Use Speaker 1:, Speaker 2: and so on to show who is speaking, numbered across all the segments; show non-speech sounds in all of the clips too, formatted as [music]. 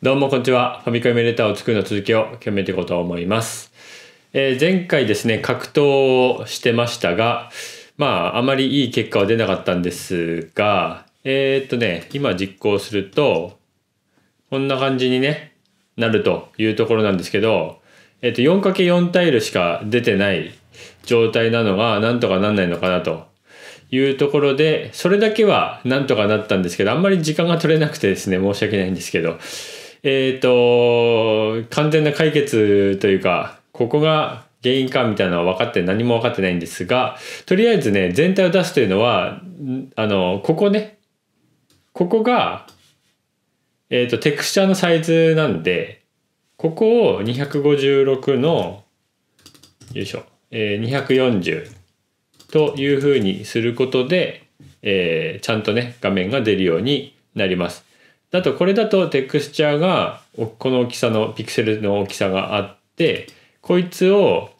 Speaker 1: どうもこんにちは。ファミコンエレーターを作るの続きを決めていこうと思います。えー、前回ですね、格闘をしてましたが、まあ、あまりいい結果は出なかったんですが、えー、っとね、今実行すると、こんな感じにね、なるというところなんですけど、えー、っと、4×4 タイルしか出てない状態なのが、なんとかなんないのかなというところで、それだけはなんとかなったんですけど、あんまり時間が取れなくてですね、申し訳ないんですけど、えっ、ー、と、完全な解決というか、ここが原因かみたいなのは分かって何も分かってないんですが、とりあえずね、全体を出すというのは、あの、ここね、ここが、えっ、ー、と、テクスチャーのサイズなんで、ここを256の、よいしょ、えー、240というふうにすることで、えー、ちゃんとね、画面が出るようになります。だとこれだとテクスチャーがこの大きさのピクセルの大きさがあってこいつを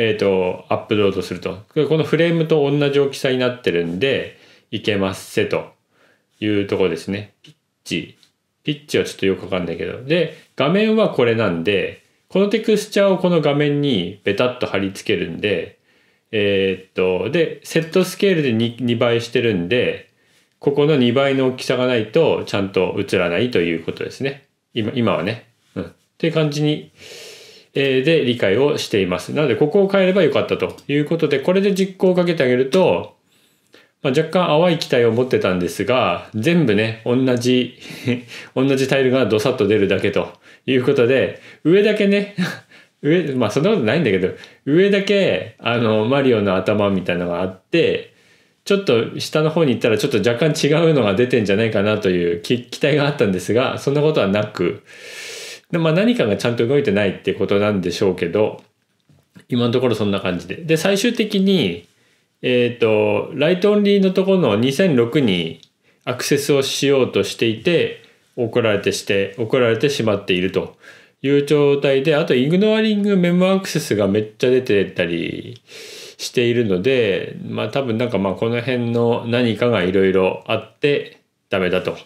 Speaker 1: えーと、アップロードするとこのフレームと同じ大きさになってるんでいけますせというところですねピッチピッチはちょっとよくわかんないけどで画面はこれなんでこのテクスチャーをこの画面にベタッと貼り付けるんでえー、っとでセットスケールで 2, 2倍してるんでここの2倍の大きさがないとちゃんと映らないということですね。今今はね。うん。っていう感じに、えー、で理解をしています。なので、ここを変えればよかったということで、これで実行をかけてあげると、まあ、若干淡い期待を持ってたんですが、全部ね、同じ [laughs] 同じタイルがドサッと出るだけということで、上だけね [laughs] 上、まあそんなことないんだけど、上だけ、あの、マリオの頭みたいなのがあって、ちょっと下の方に行ったらちょっと若干違うのが出てんじゃないかなという期待があったんですが、そんなことはなく、まあ、何かがちゃんと動いてないってことなんでしょうけど、今のところそんな感じで。で、最終的に、えっ、ー、と、ライトオンリーのところの2006にアクセスをしようとしていて、怒られてして、怒られてしまっていると。いう状態で、あと、イグノアリングメモアクセスがめっちゃ出てたりしているので、まあ多分なんかまあこの辺の何かがいろいろあってダメだと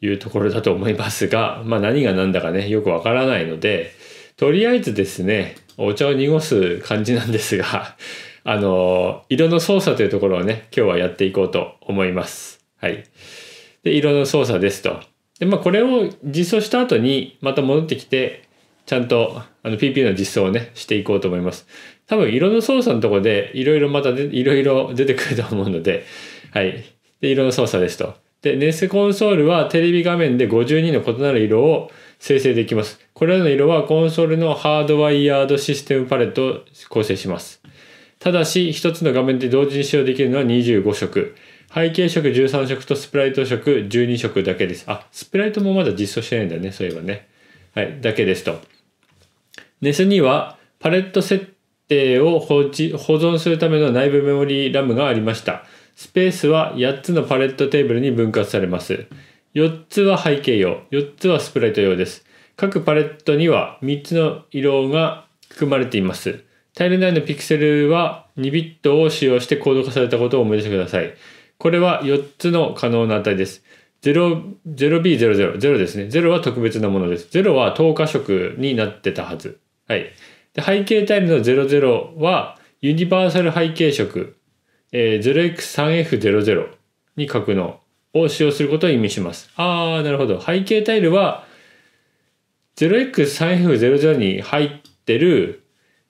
Speaker 1: いうところだと思いますが、まあ何が何だかね、よくわからないので、とりあえずですね、お茶を濁す感じなんですが、[laughs] あの、色の操作というところをね、今日はやっていこうと思います。はい。で、色の操作ですと。で、まあ、これを実装した後に、また戻ってきて、ちゃんとあの PP の実装をね、していこうと思います。多分、色の操作のとこで、いろいろまたいろいろ出てくると思うので、はい。で、色の操作ですと。で、ネスコンソールはテレビ画面で52の異なる色を生成できます。これらの色はコンソールのハードワイヤードシステムパレットを構成します。ただし、一つの画面で同時に使用できるのは25色。背景色13色とスプライト色12色だけです。あ、スプライトもまだ実装してないんだね、そういえばね。はい、だけですと。ネスにはパレット設定を保置保存するための内部メモリーラムがありました。スペースは8つのパレットテーブルに分割されます。4つは背景用、4つはスプライト用です。各パレットには3つの色が含まれています。タイル内のピクセルは2ビットを使用してコード化されたことを思い出してください。これは4つの可能な値です。0、b 0 0 0ですね。0は特別なものです。0は等価色になってたはず。はい。で背景タイルの00はユニバーサル背景色、えー、0x3f00 に格納を使用することを意味します。あー、なるほど。背景タイルは 0x3f00 に入ってる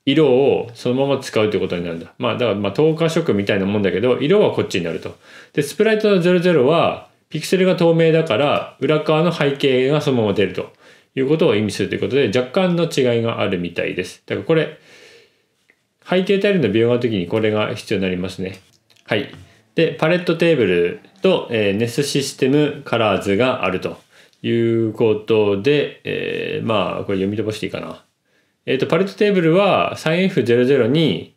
Speaker 1: 色をそのまま使うということになるんだ。まあ、だからまあ透過色みたいなもんだけど、色はこっちになると。で、スプライトの00は、ピクセルが透明だから、裏側の背景がそのまま出るということを意味するということで、若干の違いがあるみたいです。だからこれ、背景タイルの描画の時にこれが必要になりますね。はい。で、パレットテーブルと、えー、ネスシステムカラーズがあるということで、えー、まあ、これ読み飛ばしていいかな。えっ、ー、と、パレットテーブルは 3F00 に、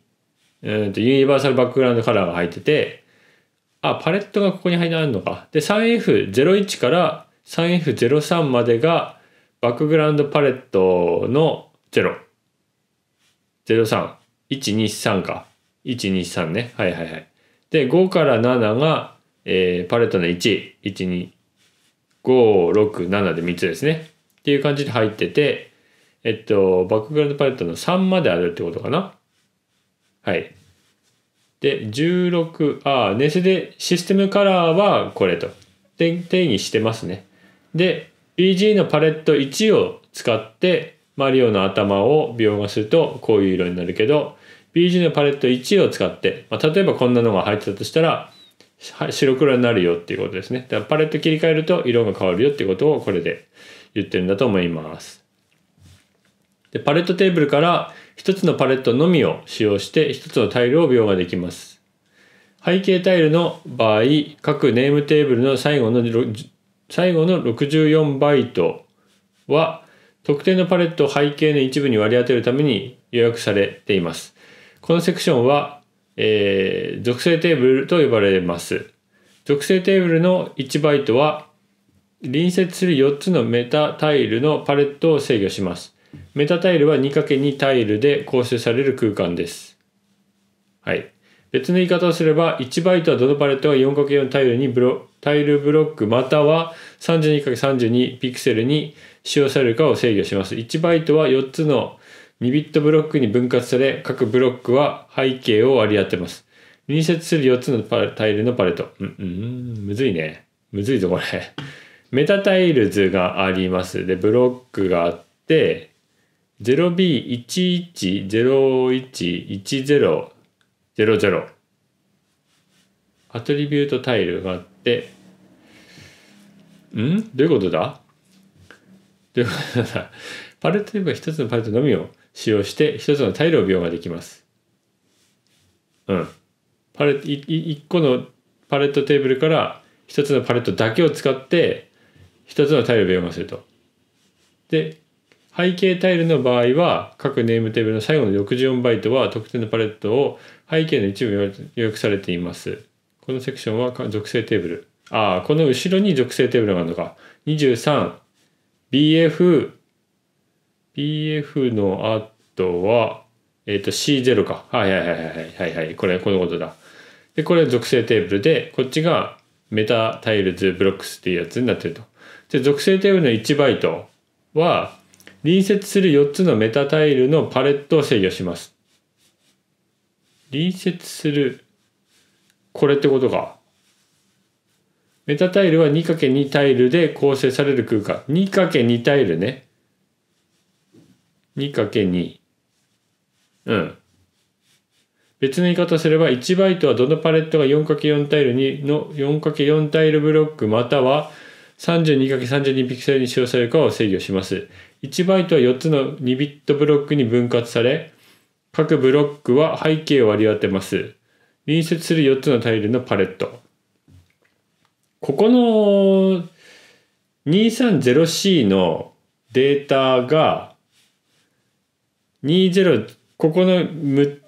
Speaker 1: うんと、ユニバーサルバックグラウンドカラーが入ってて、あ、パレットがここに入ってあるのか。で、3F01 から 3F03 までがバックグラウンドパレットの0。03。123か。123ね。はいはいはい。で、5から7が、えー、パレットの1、1、2、5、6、7で3つですね。っていう感じで入ってて、えっと、バックグラウンドパレットの3まであるってことかな。はい。で、16、ああ、ね、それでシステムカラーはこれと。定義してますね。で、BG のパレット1を使って、マリオの頭を描画するとこういう色になるけど、BG のパレット1を使って、まあ、例えばこんなのが入ってたとしたら、白黒になるよっていうことですね。だからパレット切り替えると色が変わるよってことをこれで言ってるんだと思います。でパレットテーブルから1つのパレットのみを使用して1つのタイルを描画できます。背景タイルの場合、各ネームテーブルの最後の最後の64バイトは特定のパレットを背景の一部に割り当てるために予約されています。このセクションは、えー、属性テーブルと呼ばれます。属性テーブルの1バイトは隣接する4つのメタタイルのパレットを制御します。メタタイルは 2×2 タイルで構成される空間です。はい。別の言い方をすれば、1バイトはどのパレットが 4×4 タイルにブロタイルブロックまたは 32×32 ピクセルに使用されるかを制御します。1バイトは4つの2ビットブロックに分割され、各ブロックは背景を割り当てます。隣接する4つのタイルのパレット。うん、うん、むずいね。むずいぞ、これ。メタタイルズがあります。で、ブロックがあって、0B11011010 アトリビュートタイルがあって、んどういうことだどういうことだパレットでは一つのパレットのみを使用して一つのタイルを描画できます。うん。パレット、一個のパレットテーブルから一つのパレットだけを使って一つのタイルを描画すると。で、背景タイルの場合は各ネームテーブルの最後の64バイトは特定のパレットを背景の一部に予約されています。このセクションは属性テーブル。ああ、この後ろに属性テーブルがあるのか。23、BF、BF の後は、えっ、ー、と C0 か。はいはいはいはいはいはい。これ、このことだ。で、これ属性テーブルで、こっちがメタタイルズブロックスっていうやつになってると。で、属性テーブルの1バイトは、隣接する4つのメタタイルのパレットを制御します。隣接する、これってことか。メタタイルは 2×2 タイルで構成される空間。2×2 タイルね。2×2。うん。別の言い方すれば1バイトはどのパレットが 4×4 タイルにの 4×4 タイルブロックまたは 32×32 ピクセルに使用されるかを制御します。1バイトは4つの2ビットブロックに分割され、各ブロックは背景を割り当てます。隣接する4つのタイルのパレット。ここの 230C のデータが20ここの 6,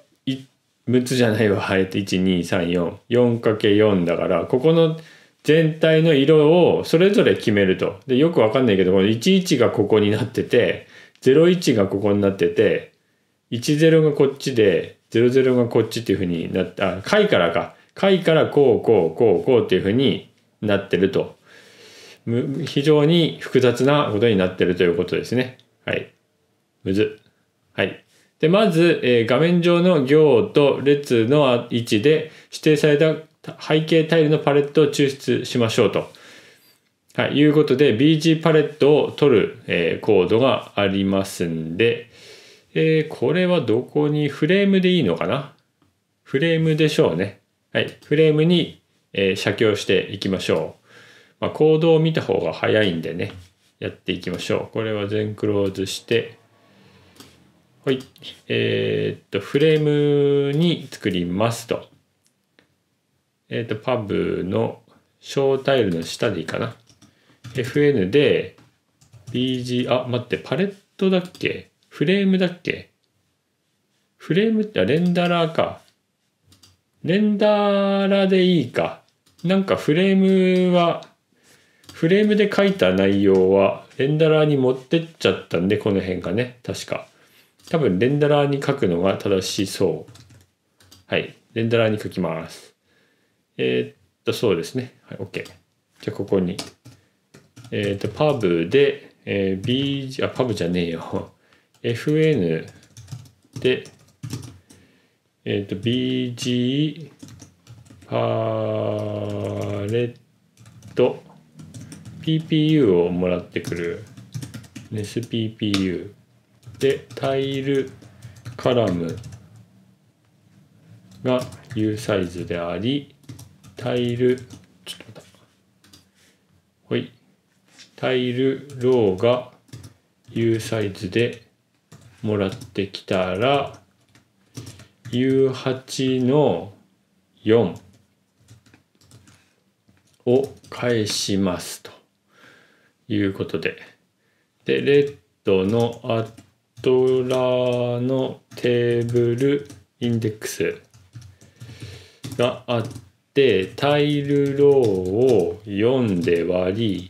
Speaker 1: 6つじゃないわあえて 12344×4 だからここの全体の色をそれぞれ決めると。で、よくわかんないけど、この11がここになってて、01がここになってて、10がこっちで、00がこっちっていうふうになった、あ、回からか。回からこうこうこうこうっていうふうになってると。非常に複雑なことになってるということですね。はい。むず。はい。で、まず、えー、画面上の行と列の位置で指定された背景タイルのパレットを抽出しましょうと、はい、いうことで BG パレットを取る、えー、コードがありますんで、えー、これはどこにフレームでいいのかなフレームでしょうね。はい、フレームに、えー、写経していきましょう。まあ、コードを見た方が早いんでね、やっていきましょう。これは全クローズして、はい。えー、っと、フレームに作りますと。えっ、ー、と、パブの小タイルの下でいいかな。FN で BG、あ、待って、パレットだっけフレームだっけフレームってレンダラーか。レンダラでいいか。なんかフレームは、フレームで書いた内容はレンダラーに持ってっちゃったんで、この辺がね、確か。多分レンダラーに書くのが正しそう。はい。レンダラーに書きます。えー、っと、そうですね。はい、OK。じゃあ、ここに。えー、っと、パブで、えー、BG、あ、パブじゃねえよ。[laughs] FN で、えっと、BG パレット PPU をもらってくる。NESPPU で、タイルカラムが U サイズであり、タイル、ちょっと待った。い。タイルローが U サイズでもらってきたら、U8 の4を返しますということで。で、レッドのアットラのテーブルインデックスがあって、でタイルローを4で割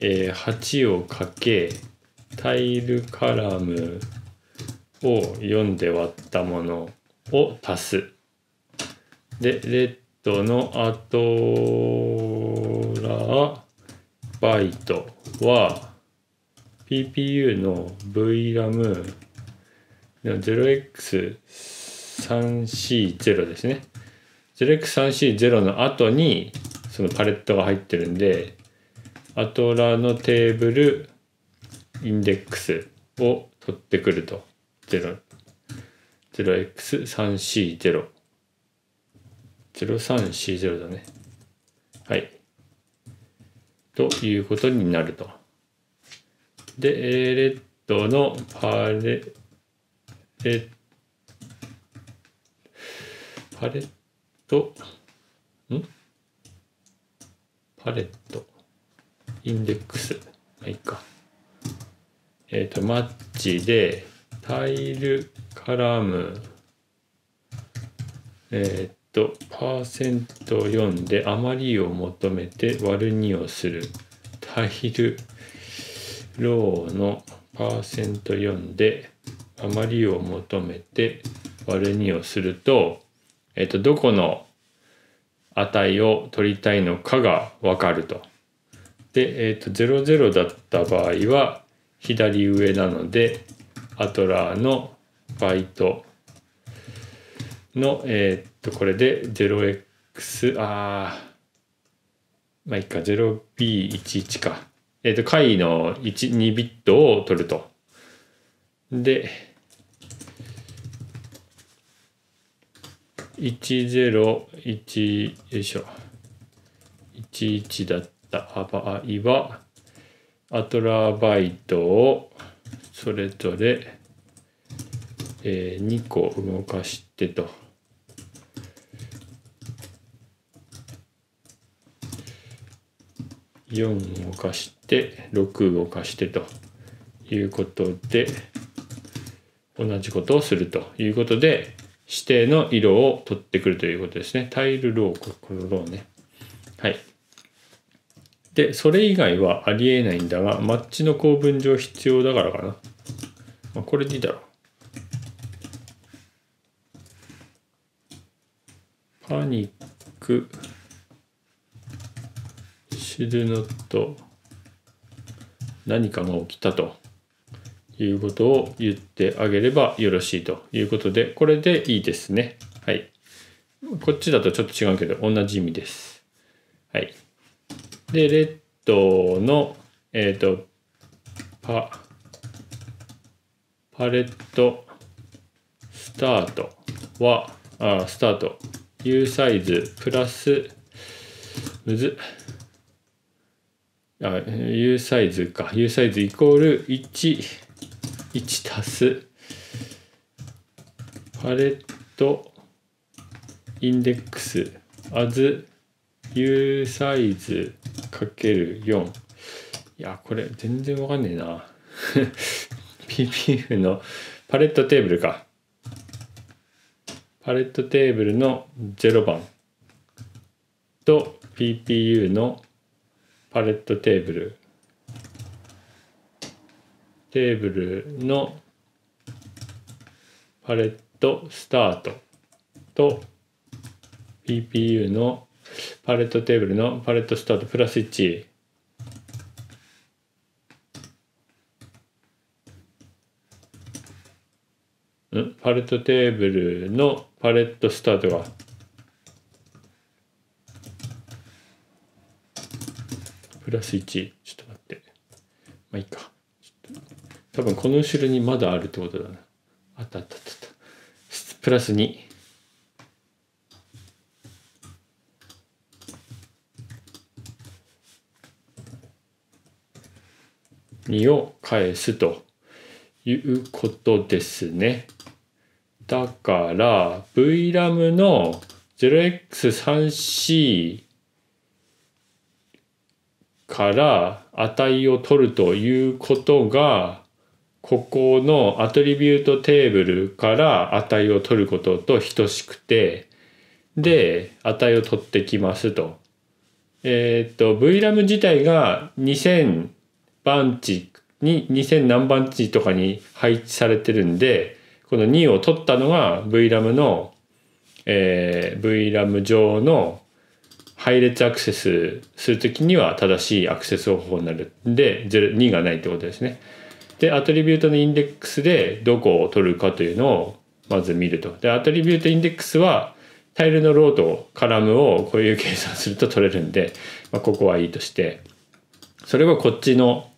Speaker 1: り、えー、8をかけタイルカラムを4で割ったものを足す。で、レッドのアトラバイトは PPU の VRAM の 0x3C0 ですね。0 x 3 c 0の後にそのパレットが入ってるんでアトラのテーブルインデックスを取ってくると 0x3C0 03C0 だねはいということになるとで A レッドのパレレパレットと、んパレット、インデックス、まあ、いいか。えっ、ー、と、マッチで、タイル、カラム、えっ、ー、と、パーセント4で余りを求めて割る2をする。タイル、ローのパーセント4で余りを求めて割る2をすると、えっと、どこの値を取りたいのかが分かると。で、えっと、00だった場合は左上なので、アトラーのバイトの、えっと、これで 0x、あまあ、いいか、0b11 か。えっと、解の1、2ビットを取ると。で、101よいしょ11だった場合はアトラバイトをそれぞれ、えー、2個動かしてと。4動かして6動かしてということで同じことをするということで指定の色を取ってくるということですね。タイルロー、このローね。はい。で、それ以外はありえないんだが、マッチの構文上必要だからかな。まあ、これでいいだろう。パニック、シルノット、何かが起きたと。いうことを言ってあげればよろしいということで、これでいいですね。はい。こっちだとちょっと違うけど、同じ意味です。はい。で、レッドの、えっ、ー、と、パ、パレット、スタートは、あスタート、U サイズプラス、むず、あ、U サイズか、U サイズイコール1、1足すパレットインデックスアズ u サイズかける4いやこれ全然わかんねえな PPF [laughs] のパレットテーブルかパレットテーブルの0番と PPU のパレットテーブルテーブルのパレットスタートと PPU のパレットテーブルのパレットスタートプラス1パレットテーブルのパレットスタートがプラス1ちょっと待ってまあいいか多分この後ろにまだあるってことだなあったあったあったプラス22を返すということですね。だから VRAM の 0x3c から値を取るということがここのアトリビュートテーブルから値を取ることと等しくて、で、値を取ってきますと。えっ、と、VRAM 自体が2000番地に、2000何番地とかに配置されてるんで、この2を取ったのが VRAM の、えー、VRAM 上の配列アクセスするときには正しいアクセス方法になる。で、2がないってことですね。でアトリビュートのインデックスでどこを取るかというのをまず見るとでアトリビュートインデックスはタイルのロートカラムをこういう計算すると取れるんで、まあ、ここはいいとしてそれはこっちの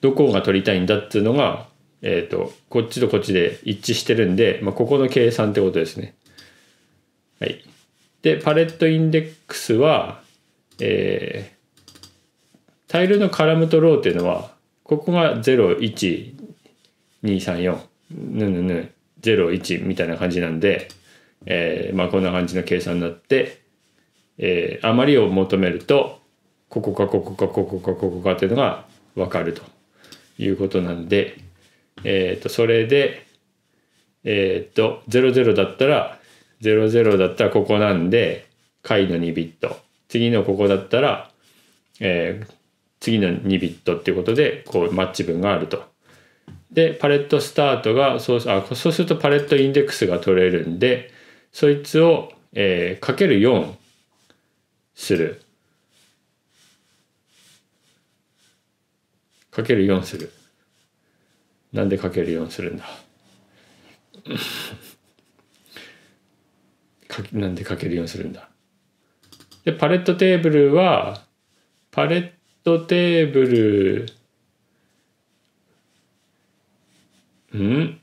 Speaker 1: どこが取りたいんだっていうのが、えーと、とこっちとこっちで一致してるんで、まあ、ここの計算ってことですね。はい、でパレットインデックスは、えー、タイルのカラムとローっていうのはここが01234ぬぬぬ01みたいな感じなんで、えー、まあこんな感じの計算になって、えー、余りを求めるとここかここかここかここかっていうのが分かるということなんで、えっ、ー、とそれでえっ、ー、と00だったら00だったらここなんで解の2ビット次のここだったら、えー、次の2ビットっていうことでこうマッチ分があると。でパレットスタートがそうあそうするとパレットインデックスが取れるんでそいつを、えー、かける4する。かける4する。なんでかける4するんだ [laughs] なんでかける4するんだでパレットテーブルはパレットトテーブルん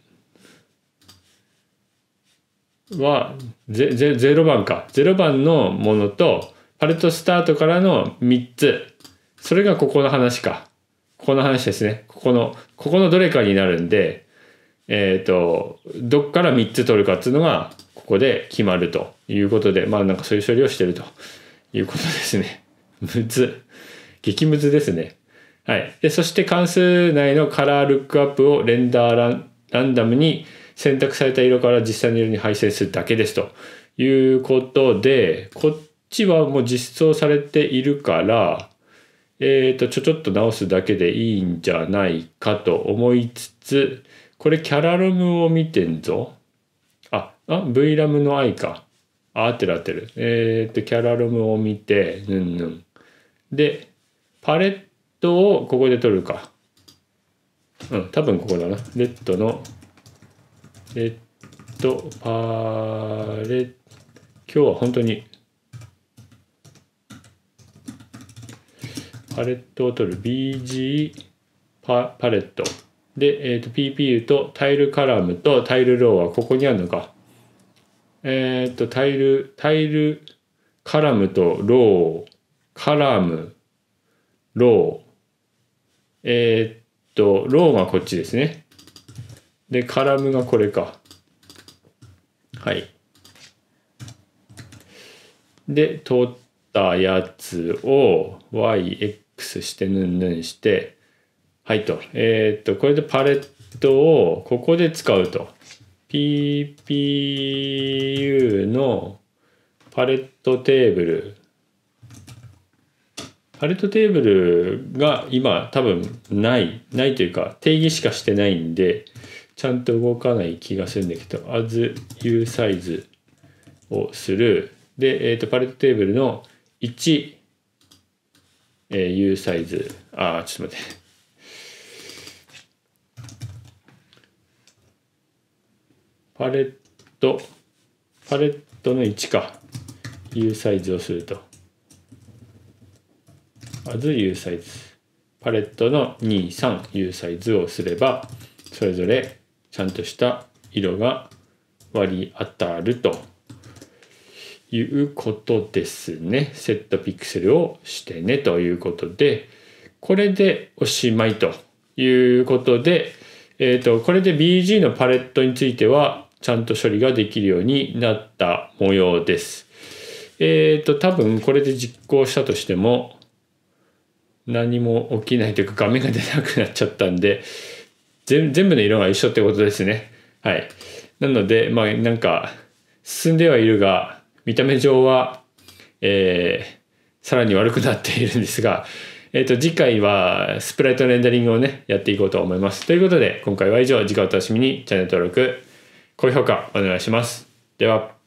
Speaker 1: はゼゼ0番か0番のものとパレットスタートからの3つそれがここの話かここの話ですねここのここのどれかになるんでえっ、ー、とどっから3つ取るかっていうのがここで決まるということでまあなんかそういう処理をしてるということですね6つ激ムズですね。はい。で、そして関数内のカラールックアップをレンダーランランダムに選択された色から実際の色に配線するだけですということで、こっちはもう実装されているから、えっ、ー、と、ちょちょっと直すだけでいいんじゃないかと思いつつ、これキャラルムを見てんぞ。あ、あ、V ラムの i か。あ、合ってる合ってる。えっ、ー、と、キャラルムを見て、ぬんぬん。で、パレットをここで取るか。うん、多分ここだな。レッドの、レッド、パレット、今日は本当に、パレットを取る BG パパレット。で、えーと、と PPU とタイルカラムとタイルローはここにあるのか。えっ、ー、と、タイル、タイルカラムとロー、カラム、ロー。えー、っと、ローがこっちですね。で、カラムがこれか。はい。で、取ったやつを yx してヌンヌンして、はいと。えー、っと、これでパレットをここで使うと。PPU のパレットテーブルパレットテーブルが今多分ないないというか定義しかしてないんでちゃんと動かない気がするんだけど asU サイズをするで、えーと、パレットテーブルの 1U、えー、U、サイズあちょっと待ってパレットパレットの1か U サイズをするとず s サイズパレットの23 u サイズをすればそれぞれちゃんとした色が割り当たるということですね。セットピクセルをしてねということで、これでおしまいということで、えっ、ー、と、これで BG のパレットについては、ちゃんと処理ができるようになった模様です。えっ、ー、と、多分これで実行したとしても、何も起きないというか画面が出なくなっちゃったんで全部の色が一緒ってことですねはいなのでまあなんか進んではいるが見た目上はえー、さらに悪くなっているんですが [laughs] えっ、ー、と次回はスプライトレンダリングをねやっていこうと思いますということで今回は以上次回お楽しみにチャンネル登録高評価お願いしますでは